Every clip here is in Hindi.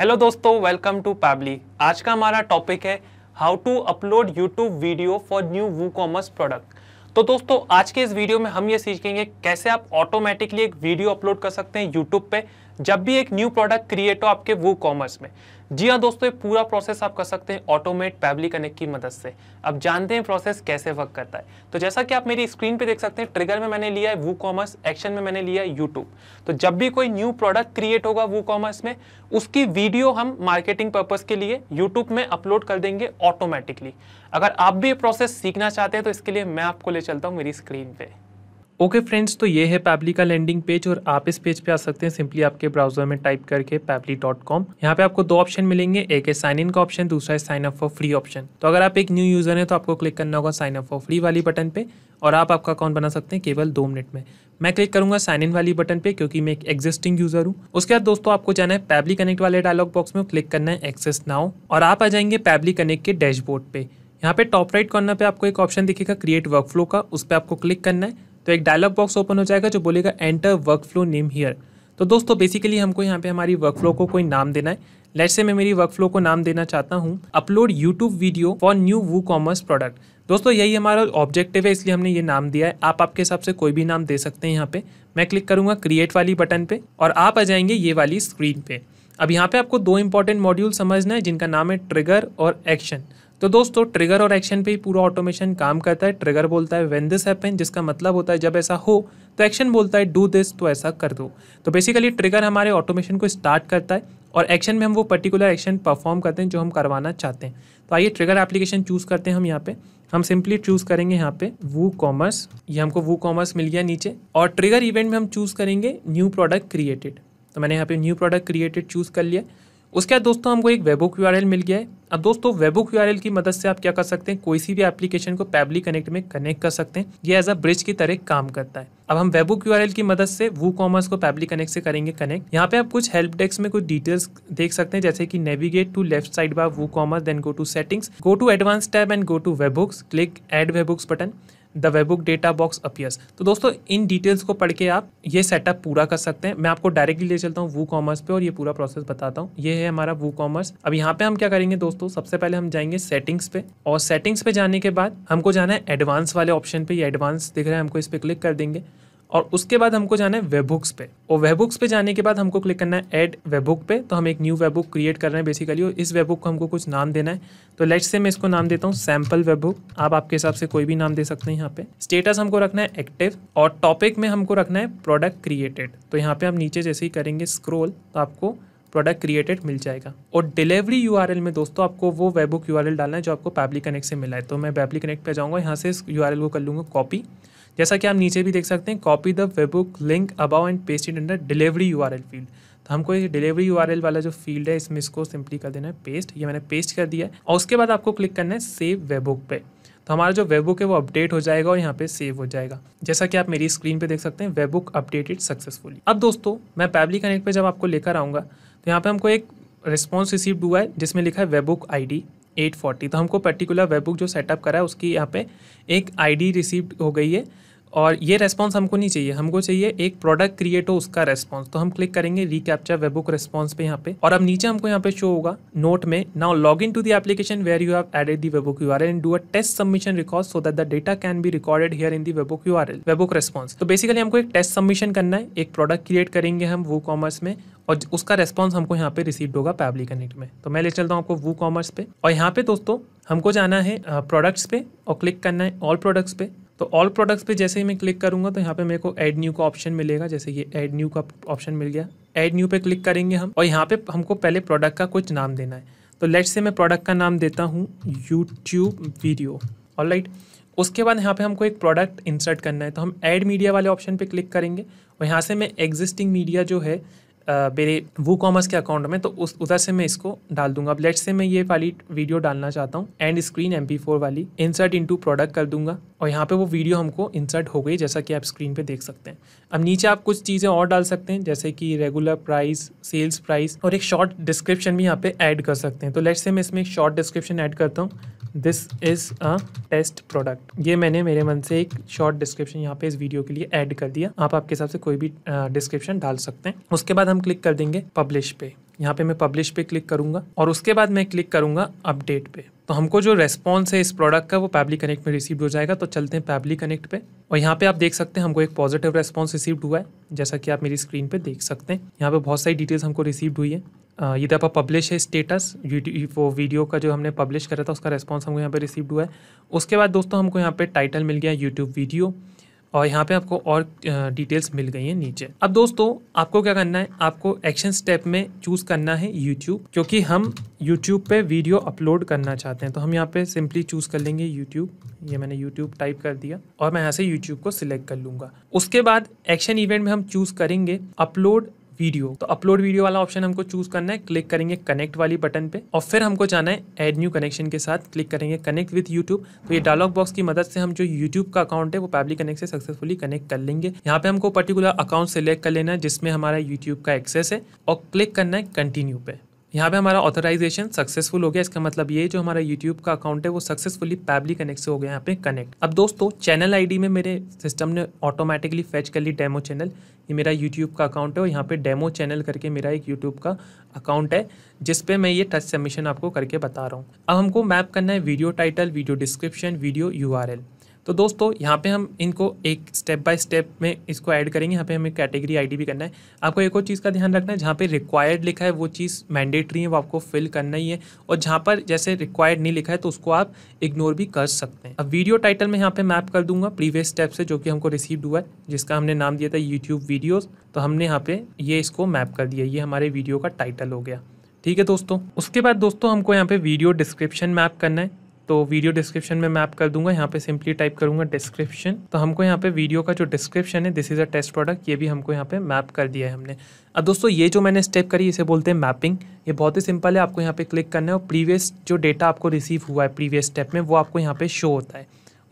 हेलो दोस्तों वेलकम टू पैबली आज का हमारा टॉपिक है how to upload YouTube video for new WooCommerce product तो दोस्तों आज के इस वीडियो में हम ये सीखेंगे कैसे आप ऑटोमेटिकली एक वीडियो अपलोड कर सकते हैं यूट्यूब पे जब भी एक न्यू प्रोडक्ट क्रिएट हो आपके वू कॉमर्स में जी हाँ दोस्तों ये पूरा प्रोसेस आप कर सकते हैं ऑटोमेट पैबली कनेक्ट की मदद से अब जानते हैं प्रोसेस कैसे वर्क करता है तो जैसा कि आप मेरी स्क्रीन पे देख सकते हैं ट्रिगर में मैंने लिया है वू कॉमर्स एक्शन में मैंने लिया है यूट्यूब तो जब भी कोई न्यू प्रोडक्ट क्रिएट होगा वू कॉमर्स में उसकी वीडियो हम मार्केटिंग पर्पज़ के लिए यूट्यूब में अपलोड कर देंगे ऑटोमेटिकली अगर आप भी ये प्रोसेस सीखना चाहते हैं तो इसके लिए मैं आपको ले चलता हूँ मेरी स्क्रीन पर ओके okay फ्रेंड्स तो ये है पैबली का लैंडिंग पेज और आप इस पेज पे आ सकते हैं सिंपली आपके ब्राउजर में टाइप करके पैबली डॉट कॉम यहाँ पे आपको दो ऑप्शन मिलेंगे एक है साइन इन का ऑप्शन दूसरा है sign up for free option तो अगर आप एक न्यू यूजर हैं तो आपको क्लिक करना होगा साइन अप फॉर फ्री वाली बटन पे और आप आपका अकाउंट बना सकते हैं केवल दो मिनट में मैं क्लिक करूंगा साइन इन वाली बटन पे क्योंकि मैं एक एग्जिस्टिंग यूजर हूँ उसके बाद दोस्तों आपको जाना है पैबली कनेक्ट वाले डायलॉग बॉक्स में क्लिक करना है एक्सेस नाउ और आप आ जाएंगे पैबली कनेक्ट के डैशबोर्ड पे यहाँ पे टॉप राइट कॉर्नर पे आपको एक ऑप्शन दिखेगा क्रिएट वर्कफ्लो का उस पर आपको क्लिक करना है तो एक डायलॉग बॉक्स ओपन हो जाएगा जो बोलेगा enter workflow name here तो दोस्तों बेसिकली हमको यहाँ पे हमारी वर्क फ्लो को कोई नाम देना है लेट से मैं मेरी वर्क फ्लो को नाम देना चाहता हूँ upload YouTube video for new WooCommerce product दोस्तों यही हमारा ऑब्जेक्टिव है इसलिए हमने ये नाम दिया है आप आपके हिसाब से कोई भी नाम दे सकते हैं यहाँ पे मैं क्लिक करूँगा क्रिएट वाली बटन पे और आप आ जाएंगे ये वाली स्क्रीन पे अब यहाँ पे आपको दो इंपॉर्टेंट मॉड्यूल समझना है जिनका नाम है ट्रिगर और एक्शन तो दोस्तों ट्रिगर और एक्शन पे ही पूरा ऑटोमेशन काम करता है ट्रिगर बोलता है वेन दिस हैपन जिसका मतलब होता है जब ऐसा हो तो एक्शन बोलता है डू दिस तो ऐसा कर दो तो बेसिकली ट्रिगर हमारे ऑटोमेशन को स्टार्ट करता है और एक्शन में हम वो पर्टिकुलर एक्शन परफॉर्म करते हैं जो हम करवाना चाहते हैं तो आइए ट्रिगर एप्लीकेशन चूज़ करते हैं हम यहाँ पे हम सिंपली चूज़ करेंगे यहाँ पे वू कॉमर्स ये हमको वू कॉमर्स मिल गया नीचे और ट्रिगर इवेंट में हम चूज़ करेंगे न्यू प्रोडक्ट क्रिएटेड तो मैंने यहाँ पे न्यू प्रोडक्ट क्रिएटेड चूज़ कर लिया उसके बाद दोस्तों हमको एक वेबो क्यू मिल गया है अब दोस्तों वेबुक यू की मदद से आप क्या कर सकते हैं कोई सी भी एप्लीकेशन को पैबली कनेक्ट में कनेक्ट कर सकते हैं ये एज अ ब्रिज की तरह काम करता है अब हम वेबुक क्यू की मदद से वो कॉमर्स को पैबली कनेक्ट से करेंगे कनेक्ट यहाँ पे आप कुछ हेल्प डेस्क में कुछ डिटेल्स देख सकते हैं जैसे कि navigate to left side by WooCommerce then go to settings go to advance tab and go to webhooks click add webhooks button the webhook data box appears तो दोस्तों इन डिटेल्स को पढ़ के आप ये सेटअप पूरा कर सकते हैं मैं आपको डायरेक्टली ले चलता हूँ वू कॉमर्स पे और ये पूरा प्रोसेस बताता हूँ ये है हमारा वू कॉमर्स अब यहाँ पे हम क्या करेंगे दोस्तों सबसे पहले हम जाएंगे सेटिंग्स पे और सेटिंग्स पे जाने के बाद हमको जाना है एडवांस वाले ऑप्शन पे ये एडवांस दिख रहा है हमको इस पर क्लिक कर देंगे और उसके बाद हमको जाना है वेबुक्स पे और वेबुक्स पे जाने के बाद हमको क्लिक करना है ऐड वेबुक पे तो हम एक न्यू वेबुक क्रिएट कर रहे हैं बेसिकली और इस वेबुक को हमको कुछ नाम देना है तो लेट्स से मैं इसको नाम देता हूँ सैम्पल वेबुक आप आपके हिसाब से कोई भी नाम दे सकते हैं यहाँ पे स्टेटस हमको रखना है एक्टिव और टॉपिक में हमको रखना है प्रोडक्ट क्रिएटेड तो यहाँ पे हम नीचे जैसे ही करेंगे स्क्रोल तो आपको प्रोडक्ट क्रिएटेड मिल जाएगा और डिलीवरी यू में दोस्तों आपको वो वेबुक यू डालना है जो आपको पैबली कनेक्ट से मिला है तो मैं पैबली कनेक्ट पे जाऊँगा यहाँ से इस यू को कर लूँगा कॉपी जैसा कि आप नीचे भी देख सकते हैं copy the webhook link above and pasted under delivery U field तो हमको ये डिलीवरी यू वाला जो फील्ड है इसमें इसको सिंपली कर देना है पेस्ट ये मैंने पेस्ट कर दिया है और उसके बाद आपको क्लिक करना है सेव वेबुक पे तो हमारा जो वेबुक है वो अपडेट हो जाएगा और यहाँ पे सेव हो जाएगा जैसा कि आप मेरी स्क्रीन पे देख सकते हैं वेबुक अपडेटेड सक्सेसफुली अब दोस्तों मैं पैबली कनेक्ट पे जब आपको लेकर आऊँगा तो यहाँ पे हमको एक रिस्पॉन्स रिसीव हुआ है जिसमें लिखा है वेबुक आई 840 तो हमको पर्टिकुलर वेब बुक जो सेटअप करा है उसकी यहाँ पे एक आईडी रिसीव हो गई है और ये रेस्पॉन्स हमको नहीं चाहिए हमको चाहिए एक प्रोडक्ट क्रिएट हो उसका रेस्पॉन्स तो हम क्लिक करेंगे रिकैप्चर वेबुक रेस्पॉन्स पे यहाँ पे और अब नीचे हमको यहाँ पे शो होगा नोट में now log in to the application where you have added the webhook U R and do a test submission record so that the data can be recorded here in the webhook U R webhook response तो बेसिकली हमको एक टेस्ट सबमिशन करना है एक प्रोडक्ट क्रिएट करेंगे हम वो कॉमर्स में और उसका रेस्पॉन्स हमको यहाँ पे रिसीव होगा पैबली कनेक्ट में तो मैं ले चलता हूँ आपको वो कॉमर्स पे और यहाँ पे दोस्तों हमको जाना है प्रोडक्ट्स पे और क्लिक करना है ऑल प्रोडक्ट्स पे तो ऑल प्रोडक्ट्स पे जैसे ही मैं क्लिक करूँगा तो यहाँ पे मेरे को एड न्यू का ऑप्शन मिलेगा जैसे ये एड न्यू का ऑप्शन मिल गया एड न्यू पे क्लिक करेंगे हम और यहाँ पे हमको पहले प्रोडक्ट का कुछ नाम देना है तो लेट्स से मैं प्रोडक्ट का नाम देता हूँ यूट्यूब वीडियो और राइट उसके बाद यहाँ पे हमको एक प्रोडक्ट इंसर्ट करना है तो हम ऐड मीडिया वाले ऑप्शन पे क्लिक करेंगे और यहाँ से मैं एग्जिस्टिंग मीडिया जो है मेरे वो कॉमर्स के अकाउंट में तो उस उधर से मैं इसको डाल दूंगा अब लेट्स से मैं ये वाली वीडियो डालना चाहता हूँ एंड स्क्रीन एम वाली इंसर्ट इनटू प्रोडक्ट कर दूंगा और यहाँ पे वो वीडियो हमको इंसर्ट हो गई जैसा कि आप स्क्रीन पे देख सकते हैं अब नीचे आप कुछ चीज़ें और डाल सकते हैं जैसे कि रेगुलर प्राइस सेल्स प्राइस और एक शॉर्ट डिस्क्रिप्शन भी यहाँ पे ऐड कर सकते हैं तो लेट्स से मैं इसमें एक शॉर्ट डिस्क्रिप्शन ऐड करता हूँ this is a test product ये मैंने मेरे मन से एक शॉर्ट डिस्क्रिप्शन यहाँ पे इस वीडियो के लिए ऐड कर दिया आप आपके हिसाब से कोई भी डिस्क्रिप्शन डाल सकते हैं उसके बाद हम क्लिक कर देंगे पब्लिश पे यहाँ पे मैं पब्लिश पे क्लिक करूँगा और उसके बाद मैं क्लिक करूँगा अपडेट पे तो हमको जो रेस्पॉन्स है इस प्रोडक्ट का वो पैबली कनेक्ट में रिसीव हो जाएगा तो चलते हैं पैबली कनेक्ट पे और यहाँ पे आप देख सकते हैं हमको एक पॉजिटिव रेस्पॉन्स रिसीव हुआ है जैसा कि आप मेरी स्क्रीन पे देख सकते हैं यहाँ पे बहुत सारी डिटेल्स हमको रिसीव हुई है यदि आप पब्लिश है स्टेटस वो वीडियो का जो हमने पब्लिश करा था उसका रिस्पॉन्स हमको यहाँ पे रिसीव हुआ है उसके बाद दोस्तों हमको यहाँ पे टाइटल मिल गया यूट्यूब वीडियो और यहाँ पे आपको और डिटेल्स मिल गई हैं नीचे अब दोस्तों आपको क्या करना है आपको एक्शन स्टेप में चूज़ करना है यूट्यूब क्योंकि हम यूट्यूब पे वीडियो अपलोड करना चाहते हैं तो हम यहाँ पे सिंपली चूज़ कर लेंगे यूट्यूब ये मैंने यूट्यूब टाइप कर दिया और मैं यहाँ से यूट्यूब को सिलेक्ट कर लूँगा उसके बाद एक्शन इवेंट में हम चूज़ करेंगे अपलोड वीडियो तो अपलोड वीडियो वाला ऑप्शन हमको चूज करना है क्लिक करेंगे कनेक्ट वाली बटन पे और फिर हमको जाना है एड न्यू कनेक्शन के साथ क्लिक करेंगे कनेक्ट विथ यूट्यूब तो ये डायलॉग बॉक्स की मदद से हम जो यूट्यूब का अकाउंट है वो पैबली कनेक्ट से सक्सेसफुली कनेक्ट कर लेंगे यहाँ पे हमको पर्टिकुलर अकाउंट सेलेक्ट कर लेना है जिसमें हमारा यूट्यूब का एक्सेस है और क्लिक करना है कंटिन्यू पे यहाँ पे हमारा ऑथराइजेशन सक्सेसफुल हो गया इसका मतलब ये जो हमारा यूट्यूब का अकाउंट है वो सक्सेसफुली पैबली कनेक्ट से हो गया यहाँ पे कनेक्ट अब दोस्तों चैनल आईडी में मेरे सिस्टम ने ऑटोमेटिकली फैच कर ली डेमो चैनल ये मेरा यूट्यूब का अकाउंट है और यहाँ पे डेमो चैनल करके मेरा एक यूट्यूब का अकाउंट है जिस मैं ये टच सबमिशन आपको करके बता रहा हूँ अब हमको मैप करना है video title video description video U तो दोस्तों यहाँ पे हम इनको एक स्टेप बाय स्टेप में इसको ऐड करेंगे यहाँ पे हमें कैटेगरी आईडी भी करना है आपको एक और चीज़ का ध्यान रखना है जहाँ पे रिक्वायर्ड लिखा है वो चीज़ मैंडेटरी है वो आपको फिल करना ही है और जहाँ पर जैसे रिक्वायर्ड नहीं लिखा है तो उसको आप इग्नोर भी कर सकते हैं अब वीडियो टाइटल में यहाँ पर मैप कर दूंगा प्रीवियस स्टेप से जो कि हमको रिसीव्ड हुआ है जिसका हमने नाम दिया था यूट्यूब वीडियोज़ तो हमने यहाँ पर ये इसको मैप कर दिया ये हमारे वीडियो का टाइटल हो गया ठीक है दोस्तों उसके बाद दोस्तों हमको यहाँ पे वीडियो डिस्क्रिप्शन मैप करना है तो वीडियो डिस्क्रिप्शन में मैं आप कर दूंगा यहाँ पे सिंपली टाइप करूंगा डिस्क्रिप्शन तो हमको यहाँ पे वीडियो का जो डिस्क्रिप्शन है this is a test product ये भी हमको यहाँ पे मैप कर दिया है हमने अब दोस्तों ये जो मैंने स्टेप करी इसे बोलते हैं मैपिंग ये बहुत ही सिंपल है आपको यहाँ पे क्लिक करना है और प्रीवियस जो डेटा आपको रिसीव हुआ है प्रीवियस स्टेप में वो आपको यहाँ पे शो होता है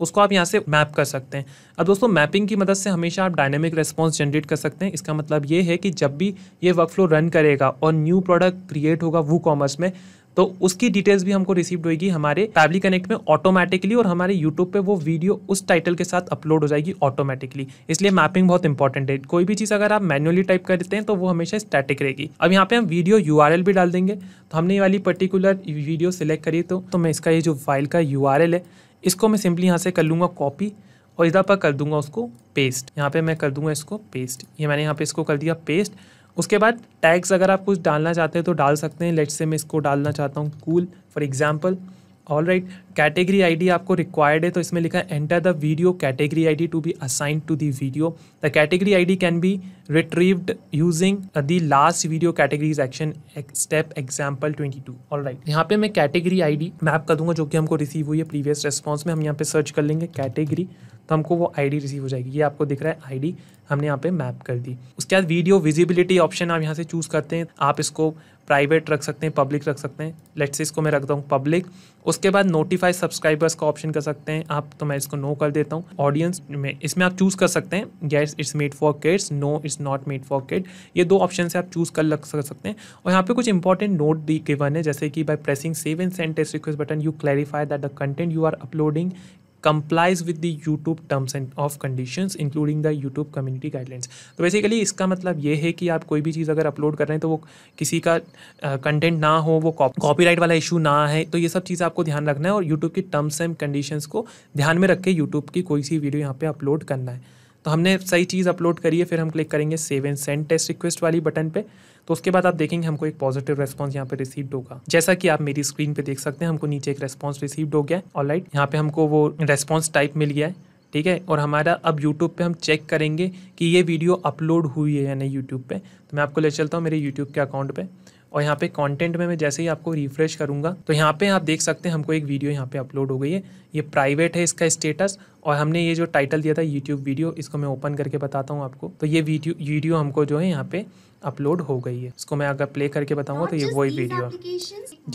उसको आप यहाँ से मैप कर सकते हैं अब दोस्तों मैपिंग की मदद से हमेशा आप डायनेमिक रेस्पॉन्स जनरेट कर सकते हैं इसका मतलब ये है कि जब भी ये वर्क फ्लो रन करेगा और न्यू प्रोडक्ट क्रिएट होगा वो कॉमर्स में तो उसकी डिटेल्स भी हमको रिसीव्ड होगी हमारे फैमिली कनेक्ट में ऑटोमेटिकली और हमारे यूट्यूब पे वो वीडियो उस टाइटल के साथ अपलोड हो जाएगी ऑटोमेटिकली इसलिए मैपिंग बहुत इंपॉर्टेंट है कोई भी चीज़ अगर आप मैनुअली टाइप करते हैं तो वो हमेशा स्टैटिक रहेगी अब यहाँ पे हम वीडियो यू भी डाल देंगे तो हमने ये वाली पर्टिकुलर वीडियो सिलेक्ट करी तो, तो मैं इसका ये जो फाइल का यू है इसको मैं सिंपली यहाँ से कर लूँगा कॉपी और इधर पर कर दूंगा उसको पेस्ट यहाँ पे मैं कर दूंगा इसको पेस्ट ये मैंने यहाँ पे इसको कर दिया पेस्ट उसके बाद टैग्स अगर आप कुछ डालना चाहते हैं तो डाल सकते हैं लेट्स से मैं इसको डालना चाहता हूँ cool for example all right category I आपको रिक्वायर्ड है तो इसमें लिखा है enter the video category I D to be assigned to the video the category I D can be retrieved using the last video categories action step example twenty two all right यहाँ पे मैं कैटेगरी आई डी मैप कर दूंगा जो कि हमको रिसीव हुई है प्रीवियस रेस्पॉन्स में हम यहाँ पे सर्च कर लेंगे कैटेगरी तो हमको वो आईडी रिसीव हो जाएगी ये आपको दिख रहा है आईडी हमने यहाँ पे मैप कर दी उसके बाद वीडियो विजिबिलिटी ऑप्शन आप यहाँ से चूज़ करते हैं आप इसको प्राइवेट रख सकते हैं पब्लिक रख सकते हैं लेट्स इसको मैं रखता हूँ पब्लिक उसके बाद नोटिफाई सब्सक्राइबर्स का ऑप्शन कर सकते हैं आप तो मैं इसको नो कर देता हूँ ऑडियंस में इसमें आप चूज़ कर सकते हैं yes it's made for kids no it's not made for kid ये दो ऑप्शन से आप चूज़ कर लग सकते हैं और यहाँ पे कुछ इंपॉर्टेंट नोट दी गिवन है जैसे कि by pressing save and send request button you clarify that the content you are uploading complies with the YouTube terms and of conditions including the YouTube community guidelines तो बेसिकली इसका मतलब ये है कि आप कोई भी चीज़ अगर अपलोड कर रहे हैं तो वो किसी का कंटेंट uh, ना हो वो कॉपीराइट वाला इशू ना है तो ये सब चीज़ आपको ध्यान रखना है और यूट्यूब की टर्म्स एंड कंडीशंस को ध्यान में रख के यूट्यूब की कोई सी वीडियो यहाँ पे अपलोड करना है तो हमने सही चीज़ अपलोड करी है फिर हम क्लिक करेंगे save and send test request वाली बटन पे तो उसके बाद आप देखेंगे हमको एक पॉजिटिव रेस्पॉन्स यहाँ पे रिसीव्ड होगा जैसा कि आप मेरी स्क्रीन पे देख सकते हैं हमको नीचे एक रेस्पॉन्स रिसीव्ड हो गया है राइट यहाँ पे हमको वो रेस्पॉन्स टाइप मिल गया है ठीक है और हमारा अब यूट्यूब पे हम चेक करेंगे कि ये वीडियो अपलोड हुई है या नहीं यूट्यूब पे तो मैं आपको ले चलता हूँ मेरे यूट्यूब के अकाउंट पे और यहाँ पे कंटेंट में मैं जैसे ही आपको रिफ्रेश करूँगा तो यहाँ पे आप देख सकते हैं हमको एक वीडियो यहाँ पे अपलोड हो गई है ये प्राइवेट है इसका स्टेटस और हमने ये जो टाइटल दिया था यूट्यूब वीडियो इसको मैं ओपन करके बताता हूँ आपको तो ये वीडियो वीडियो हमको जो है यहाँ पे अपलोड हो गई है इसको मैं अगर प्ले करके बताऊँगा तो ये वही वीडियो है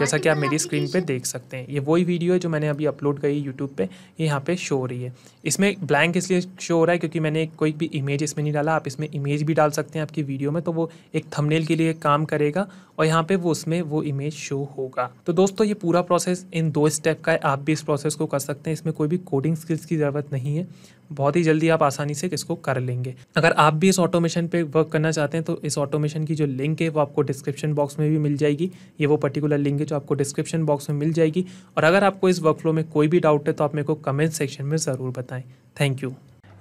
जैसा कि आप मेरी स्क्रीन पे देख सकते हैं ये वही वीडियो है जो मैंने अभी अपलोड करी यूट्यूब पे ये यहाँ पे शो हो रही है इसमें ब्लैंक इसलिए शो हो रहा है क्योंकि मैंने कोई भी इमेज इसमें नहीं डाला आप इसमें इमेज भी डाल सकते हैं आपकी वीडियो में तो वो एक थमनेल के लिए काम करेगा और यहाँ पर वो उसमें वो इमेज शो होगा तो दोस्तों ये पूरा प्रोसेस इन दो स्टेप का है आप भी इस प्रोसेस को कर सकते सकते हैं इसमें कोई भी कोडिंग स्किल्स की ज़रूरत नहीं है बहुत ही जल्दी आप आसानी से इसको कर लेंगे अगर आप भी इस ऑटोमेशन पे वर्क करना चाहते हैं तो इस ऑटोमेशन की जो लिंक है वो आपको डिस्क्रिप्शन बॉक्स में भी मिल जाएगी ये वो पर्टिकुलर लिंक है जो आपको डिस्क्रिप्शन बॉक्स में मिल जाएगी और अगर आपको इस वर्कफ्लो में कोई भी डाउट है तो आप मेरे को कमेंट सेक्शन में ज़रूर बताएं थैंक यू